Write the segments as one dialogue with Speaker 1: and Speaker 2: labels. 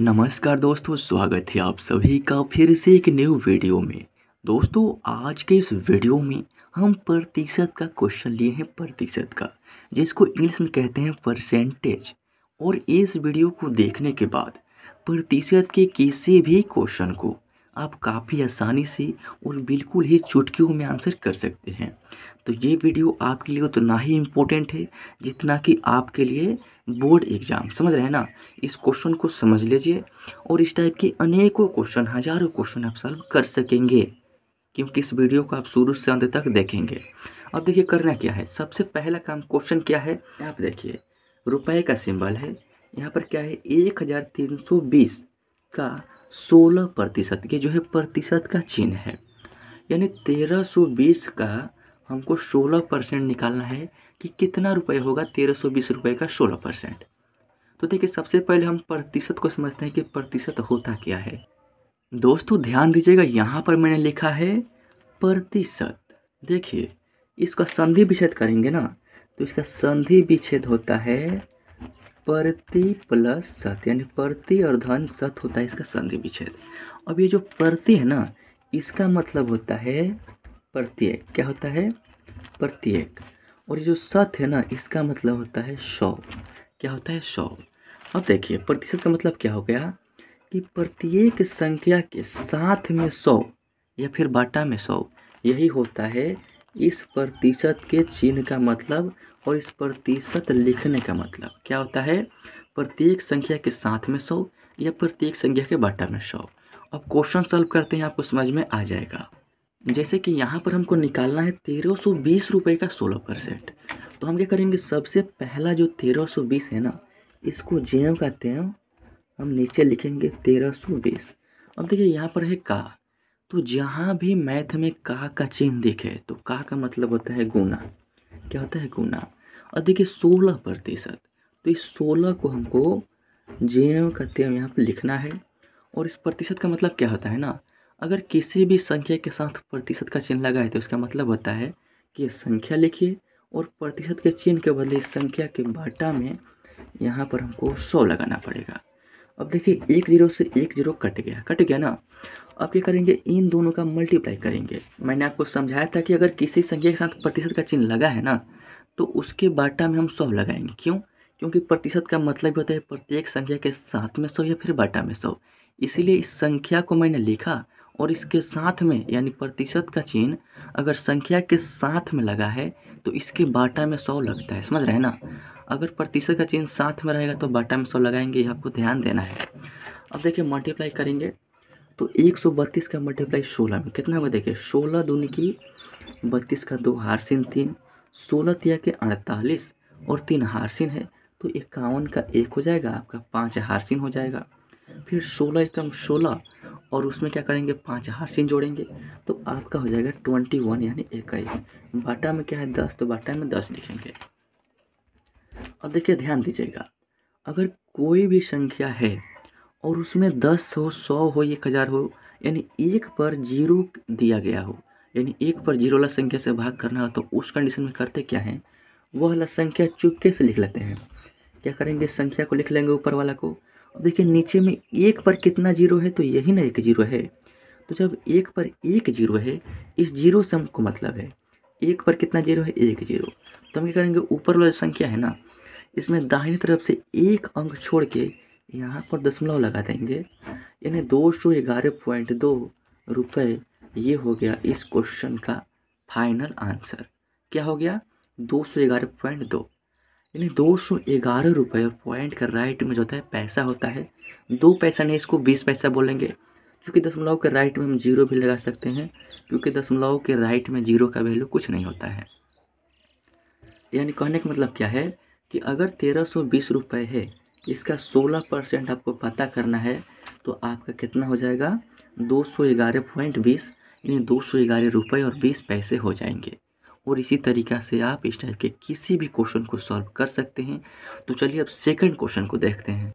Speaker 1: नमस्कार दोस्तों स्वागत है आप सभी का फिर से एक न्यू वीडियो में दोस्तों आज के इस वीडियो में हम प्रतिशत का क्वेश्चन लिए हैं प्रतिशत का जिसको इंग्लिश में कहते हैं परसेंटेज और इस वीडियो को देखने के बाद प्रतिशत के किसी भी क्वेश्चन को आप काफ़ी आसानी से और बिल्कुल ही चुटकियों में आंसर कर सकते हैं तो ये वीडियो आपके लिए उतना ही इम्पोर्टेंट है जितना कि आपके लिए बोर्ड एग्ज़ाम समझ रहे हैं ना इस क्वेश्चन को समझ लीजिए और इस टाइप के अनेकों क्वेश्चन हज़ारों क्वेश्चन आप सॉल्व कर सकेंगे क्योंकि इस वीडियो को आप शुरू से अंत तक देखेंगे अब देखिए करना क्या है सबसे पहला काम क्वेश्चन क्या है आप देखिए रुपए का सिंबल है यहाँ पर क्या है एक हज़ार तीन सौ बीस का सोलह प्रतिशत ये जो है प्रतिशत का चिन्ह है यानी तेरह सौ बीस का हमको सोलह परसेंट निकालना है कि कितना रुपये होगा तेरह सौ बीस रुपये का सोलह परसेंट तो देखिए सबसे पहले हम प्रतिशत को समझते हैं कि प्रतिशत होता क्या है दोस्तों ध्यान दीजिएगा यहाँ पर मैंने लिखा है प्रतिशत देखिए इसका संधि विच्छेद करेंगे ना तो इसका संधि विच्छेद होता है प्रति प्लस सत यानी प्रति और धन सत होता है इसका संधि विच्छेद अब ये जो प्रति है ना इसका मतलब होता है प्रत्येक क्या होता है प्रत्येक और ये जो सत है ना इसका मतलब होता है सौ क्या होता है सौ अब देखिए प्रतिशत का मतलब क्या हो गया कि प्रत्येक संख्या के साथ में सौ या फिर बाटा में सौ यही होता है इस प्रतिशत के चिन्ह का मतलब और इस प्रतिशत लिखने का मतलब क्या होता है प्रत्येक संख्या के साथ में सौ या प्रत्येक संख्या के बाटा में सौ अब क्वेश्चन सॉल्व करते हैं आपको समझ में आ जाएगा जैसे कि यहाँ पर हमको निकालना है तेरह सौ बीस रुपये का सोलह परसेंट तो हम क्या करेंगे सबसे पहला जो तेरह सौ बीस है ना इसको जेव का तेव हम नीचे लिखेंगे तेरह सौ बीस अब देखिए यहाँ पर है का तो जहाँ भी मैथ में का का चिन्ह दिखे तो का का मतलब होता है गुना क्या होता है गुना और देखिए सोलह प्रतिशत तो इस सोलह को हमको जे एम का तेरह यहाँ पर लिखना है और इस प्रतिशत का मतलब क्या होता है ना अगर किसी भी संख्या के साथ प्रतिशत का चिन्ह लगाए तो इसका मतलब होता है कि संख्या लिखिए और प्रतिशत के चिन्ह के बदले संख्या के बाटा में यहाँ पर हमको सौ लगाना पड़ेगा अब देखिए एक जीरो से एक जीरो कट गया कट गया ना अब क्या करेंगे इन दोनों का मल्टीप्लाई करेंगे मैंने आपको समझाया था कि अगर किसी संख्या के साथ प्रतिशत का चिन्ह लगा है ना तो उसके बाटा में हम सौ लगाएंगे क्यों क्योंकि प्रतिशत का मतलब होता है प्रत्येक संख्या के साथ में सौ या फिर बाटा में सौ इसीलिए इस संख्या को मैंने लिखा और इसके साथ में यानी प्रतिशत का चिन्ह अगर संख्या के साथ में लगा है तो इसके बाटा में सौ लगता है समझ रहे हैं ना अगर प्रतिशत का चिन्ह साथ में रहेगा तो बाटा में सौ लगाएंगे ये आपको ध्यान देना है अब देखिए मल्टीप्लाई करेंगे तो एक सौ बत्तीस का मल्टीप्लाई सोलह में कितना होगा देखिए सोलह दूनी की बत्तीस का दो हार सिंह तीन सोलह तिया के अड़तालीस और तीन हारसिन है तो इक्यावन का एक हो जाएगा आपका पाँच हारसिन हो जाएगा फिर सोलह एकम सोलह और उसमें क्या करेंगे पाँच हारसिन जोड़ेंगे तो आपका हो जाएगा ट्वेंटी वन यानी इक्कीस बाटा में क्या है दस तो बाटा में दस लिखेंगे अब देखिए ध्यान दीजिएगा अगर कोई भी संख्या है और उसमें दस हो सौ हो एक हज़ार हो यानी एक पर जीरो दिया गया हो यानी एक पर जीरो वाला संख्या से भाग करना हो तो उस कंडीशन में करते क्या है वह वाला संख्या चुपके से लिख लेते हैं क्या करेंगे संख्या को लिख लेंगे ऊपर वाला को अब देखिए नीचे में एक पर कितना जीरो है तो यही ना एक जीरो है तो जब एक पर एक जीरो है इस जीरो से हमको मतलब है एक पर कितना जीरो है एक जीरो तो हम क्या करेंगे ऊपर वाला संख्या है ना इसमें दाहिनी तरफ से एक अंक छोड़ के यहाँ पर दशमलव लगा देंगे यानी दो सौ ग्यारह पॉइंट दो रुपये ये हो गया इस क्वेश्चन का फाइनल आंसर क्या हो गया दो सौ ग्यारह पॉइंट दो यानी दो सौ ग्यारह रुपये पॉइंट का राइट में जो होता है पैसा होता है दो पैसा नहीं इसको बीस पैसा बोलेंगे क्योंकि दशमलव के राइट में हम जीरो भी लगा सकते हैं क्योंकि दशमलव के राइट में जीरो का वैल्यू कुछ नहीं होता है यानी कहने का मतलब क्या है कि अगर तेरह सौ बीस रुपये है इसका सोलह परसेंट आपको पता करना है तो आपका कितना हो जाएगा दो सौ ग्यारह पॉइंट बीस यानी दो सौ ग्यारह रुपये और बीस पैसे हो जाएंगे और इसी तरीका से आप इस टाइप के किसी भी क्वेश्चन को सॉल्व कर सकते हैं तो चलिए अब सेकंड क्वेश्चन को देखते हैं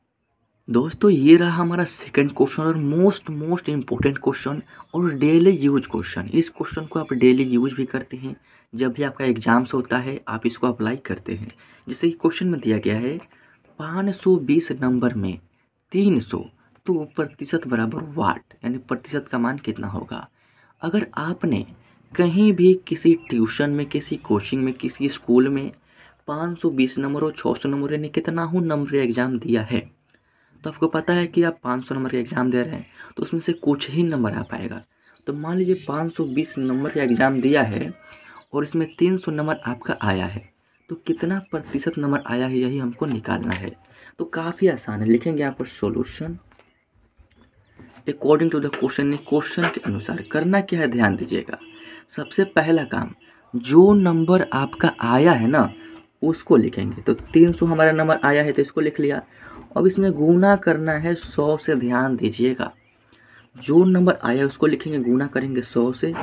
Speaker 1: दोस्तों ये रहा हमारा सेकंड क्वेश्चन और मोस्ट मोस्ट इम्पोर्टेंट क्वेश्चन और डेली यूज क्वेश्चन इस क्वेश्चन को आप डेली यूज भी करते हैं जब भी आपका एग्जाम्स होता है आप इसको अप्लाई करते हैं जैसे क्वेश्चन में दिया गया है बीस नंबर में सौ तो प्रतिशत बराबर वाट यानी प्रतिशत का मान कितना होगा अगर आपने कहीं भी किसी ट्यूशन में किसी कोचिंग में किसी स्कूल में 520 नंबर और 600 नंबर यानी कितना हो नंबर एग्ज़ाम दिया है तो आपको पता है कि आप 500 नंबर का एग्ज़ाम दे रहे हैं तो उसमें से कुछ ही नंबर आ पाएगा तो मान लीजिए 520 नंबर का एग्ज़ाम दिया है और इसमें 300 नंबर आपका आया है तो कितना प्रतिशत नंबर आया है यही हमको निकालना है तो काफ़ी आसान है लिखेंगे यहाँ पर solution according to the question question के अनुसार करना क्या है ध्यान दीजिएगा सबसे पहला काम जो नंबर आपका आया है ना उसको लिखेंगे तो 300 हमारा नंबर आया है तो इसको लिख लिया अब इसमें गुना करना है 100 से ध्यान दीजिएगा जो नंबर आया उसको लिखेंगे गुना करेंगे 100 से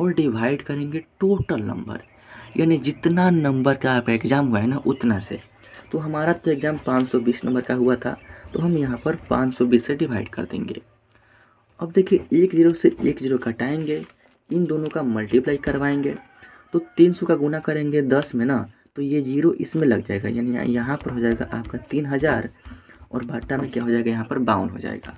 Speaker 1: और डिवाइड करेंगे टोटल नंबर यानी जितना नंबर का आपका एग्ज़ाम हुआ है ना उतना से तो हमारा तो एग्ज़ाम 520 नंबर का हुआ था तो हम यहाँ पर 520 से डिवाइड कर देंगे अब देखिए एक जीरो से एक जीरो कटाएंगे इन दोनों का मल्टीप्लाई करवाएंगे तो तीन सौ का गुना करेंगे दस में ना तो ये जीरो इसमें लग जाएगा यानी यहाँ पर हो जाएगा आपका तीन हज़ार और भट्टा में क्या हो जाएगा यहाँ पर बावन हो जाएगा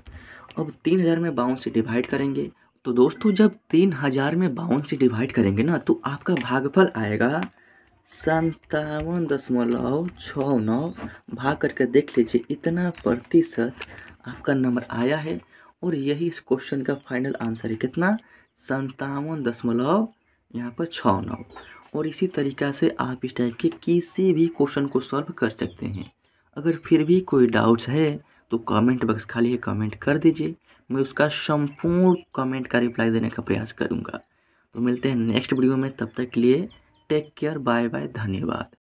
Speaker 1: अब तीन हज़ार में बावन से डिवाइड करेंगे तो दोस्तों जब तीन हज़ार में बावन से डिवाइड करेंगे ना तो आपका भागफल आएगा संतावन दशमलव छः नौ भाग करके देख लीजिए इतना प्रतिशत आपका नंबर आया है और यही इस क्वेश्चन का फाइनल आंसर है कितना संतावन दशमलव यहाँ पर छ नौ और इसी तरीका से आप इस टाइप के किसी भी क्वेश्चन को सॉल्व कर सकते हैं अगर फिर भी कोई डाउट्स है तो कमेंट बॉक्स खाली है कमेंट कर दीजिए मैं उसका संपूर्ण कमेंट का रिप्लाई देने का प्रयास करूँगा तो मिलते हैं नेक्स्ट वीडियो में तब तक के लिए टेक केयर बाय बाय धन्यवाद